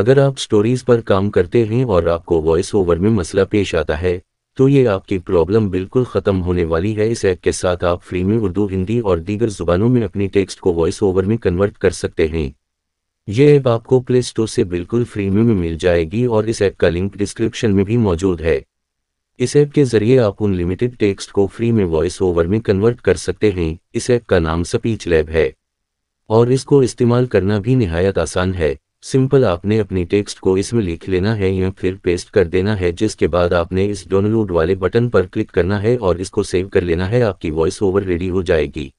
अगर आप स्टोरीज पर काम करते हैं और आपको वॉइस ओवर में मसला पेश आता है तो ये आपकी प्रॉब्लम बिल्कुल ख़त्म होने वाली है इस ऐप के साथ आप फ्री में उर्दू हिंदी और दीगर जुबानों में अपने टेक्स्ट को वॉइस ओवर में कन्वर्ट कर सकते हैं ये ऐप आपको प्ले स्टोर से बिल्कुल फ्री में मिल जाएगी और इस ऐप का लिंक डिस्क्रिप्शन में भी मौजूद है इस ऐप के जरिए आप उन लिमिटेड टेक्स्ट को फ्री में वॉइस ओवर में कन्वर्ट कर सकते हैं इस ऐप का नाम स्पीच लैब है और इसको इस्तेमाल करना भी नहायत आसान है सिंपल आपने अपनी टेक्स्ट को इसमें लिख लेना है या फिर पेस्ट कर देना है जिसके बाद आपने इस डाउनलोड वाले बटन पर क्लिक करना है और इसको सेव कर लेना है आपकी वॉइस ओवर रेडी हो जाएगी